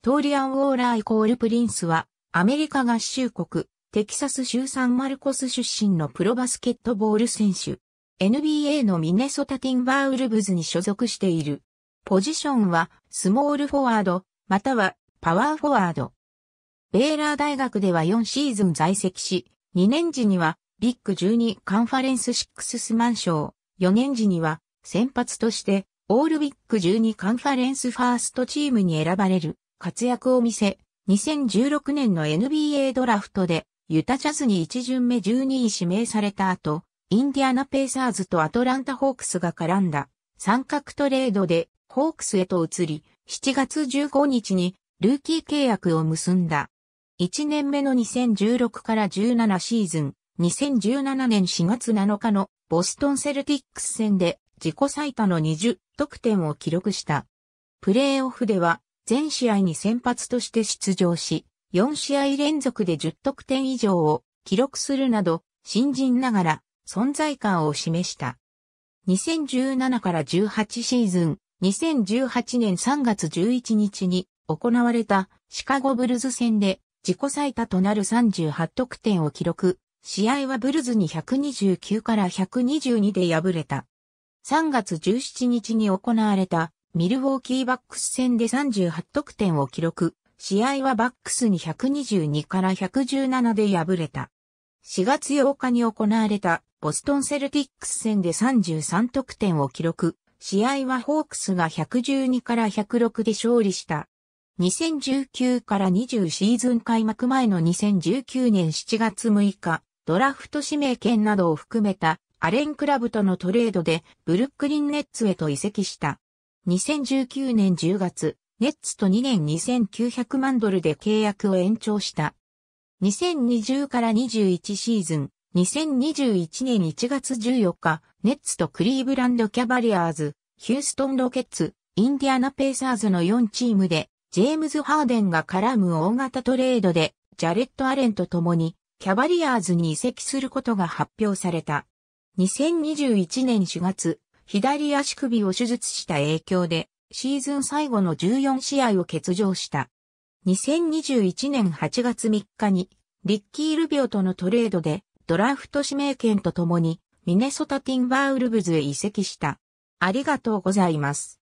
トーリアン・ウォーラーイコール・プリンスは、アメリカ合衆国、テキサス州サンマルコス出身のプロバスケットボール選手。NBA のミネソタ・ティンバーウルブズに所属している。ポジションは、スモールフォワード、または、パワーフォワード。ベーラー大学では4シーズン在籍し、2年時には、ビッグ12カンファレンス6スマン賞、4年時には、先発として、オールビッグ12カンファレンスファーストチームに選ばれる。活躍を見せ、2016年の NBA ドラフトで、ユタジャズに1巡目12位指名された後、インディアナペーサーズとアトランタホークスが絡んだ三角トレードでホークスへと移り、7月15日にルーキー契約を結んだ。1年目の2016から17シーズン、2017年4月7日のボストンセルティックス戦で自己最多の20得点を記録した。プレーオフでは全試合に先発として出場し、4試合連続で10得点以上を記録するなど、新人ながら存在感を示した。2017から18シーズン、2018年3月11日に行われたシカゴブルズ戦で自己最多となる38得点を記録。試合はブルズに129から122で敗れた。3月17日に行われたミルウォーキーバックス戦で38得点を記録。試合はバックスに122から117で敗れた。4月8日に行われたボストンセルティックス戦で33得点を記録。試合はホークスが112から106で勝利した。2019から20シーズン開幕前の2019年7月6日、ドラフト指名権などを含めたアレンクラブとのトレードでブルックリンネッツへと移籍した。2019年10月、ネッツと2年2900万ドルで契約を延長した。2020から21シーズン、2021年1月14日、ネッツとクリーブランドキャバリアーズ、ヒューストンロケッツ、インディアナペーサーズの4チームで、ジェームズ・ハーデンが絡む大型トレードで、ジャレット・アレンと共に、キャバリアーズに移籍することが発表された。2021年4月、左足首を手術した影響で、シーズン最後の14試合を欠場した。2021年8月3日に、リッキー・ルビオとのトレードで、ドラフト指名権とともに、ミネソタ・ティンバーウルブズへ移籍した。ありがとうございます。